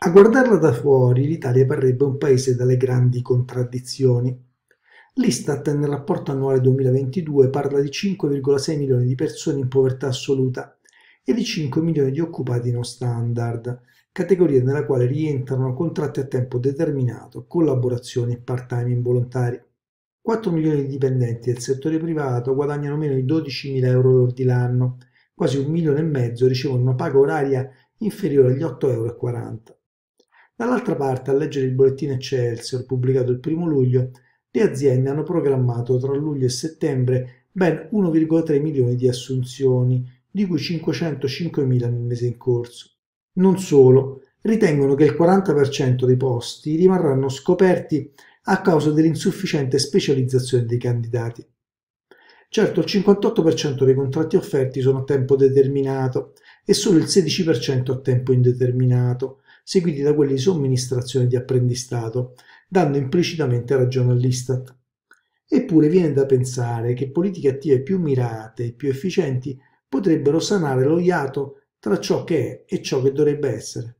A guardarla da fuori l'Italia parrebbe un paese dalle grandi contraddizioni. L'Istat nel rapporto annuale 2022 parla di 5,6 milioni di persone in povertà assoluta e di 5 milioni di occupati non standard, categoria nella quale rientrano contratti a tempo determinato, collaborazioni e part-time involontari. 4 milioni di dipendenti del settore privato guadagnano meno di 12 mila euro lordi l'anno, quasi un milione e mezzo ricevono una paga oraria inferiore agli 8,40 euro. Dall'altra parte, a leggere il bollettino Excelsior pubblicato il 1 luglio, le aziende hanno programmato tra luglio e settembre ben 1,3 milioni di assunzioni, di cui 505 mila nel mese in corso. Non solo, ritengono che il 40% dei posti rimarranno scoperti a causa dell'insufficiente specializzazione dei candidati. Certo, il 58% dei contratti offerti sono a tempo determinato e solo il 16% a tempo indeterminato, seguiti da quelli di somministrazione di apprendistato, dando implicitamente ragione all'Istat. Eppure viene da pensare che politiche attive più mirate e più efficienti potrebbero sanare lo iato tra ciò che è e ciò che dovrebbe essere.